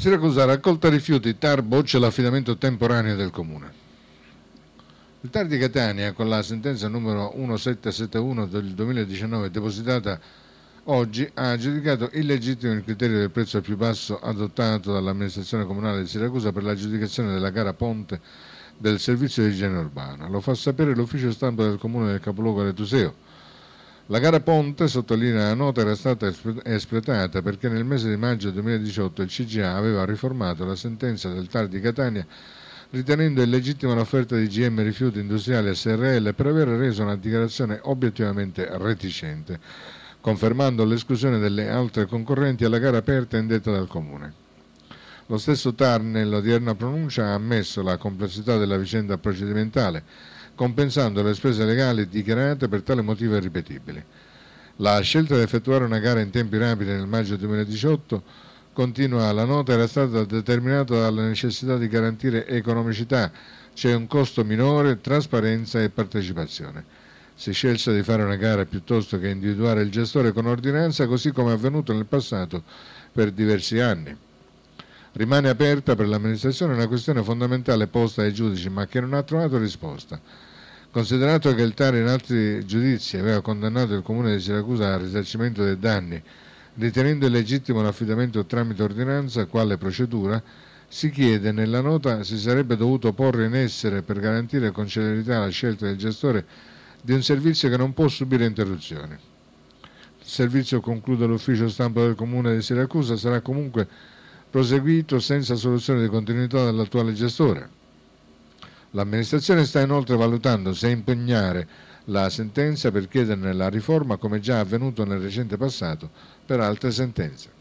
Siracusa raccolta rifiuti, TAR boccia l'affidamento temporaneo del comune. Il TAR di Catania, con la sentenza numero 1771 del 2019 depositata oggi, ha giudicato illegittimo il criterio del prezzo più basso adottato dall'amministrazione comunale di Siracusa per l'aggiudicazione della gara ponte del servizio di igiene urbana. Lo fa sapere l'ufficio stampa del comune del capoluogo Retuseo la gara Ponte, sottolinea la nota, era stata espletata perché nel mese di maggio 2018 il CGA aveva riformato la sentenza del TAR di Catania ritenendo illegittima l'offerta di GM Rifiuti Industriali SRL per aver reso una dichiarazione obiettivamente reticente, confermando l'esclusione delle altre concorrenti alla gara aperta indetta dal Comune. Lo stesso TAR nell'odierna pronuncia ha ammesso la complessità della vicenda procedimentale compensando le spese legali dichiarate per tale motivo irripetibile. La scelta di effettuare una gara in tempi rapidi nel maggio 2018 continua la nota era stata determinata dalla necessità di garantire economicità, cioè un costo minore, trasparenza e partecipazione. Si scelse di fare una gara piuttosto che individuare il gestore con ordinanza, così come è avvenuto nel passato per diversi anni. Rimane aperta per l'amministrazione una questione fondamentale posta ai giudici ma che non ha trovato risposta. Considerato che il TAR in altri giudizi aveva condannato il Comune di Siracusa al risarcimento dei danni, ritenendo illegittimo l'affidamento tramite ordinanza quale procedura, si chiede nella nota se sarebbe dovuto porre in essere per garantire con celerità la scelta del gestore di un servizio che non può subire interruzioni. Il servizio, conclude l'ufficio stampa del Comune di Siracusa, sarà comunque proseguito senza soluzione di continuità dall'attuale gestore. L'amministrazione sta inoltre valutando se impegnare la sentenza per chiederne la riforma come già avvenuto nel recente passato per altre sentenze.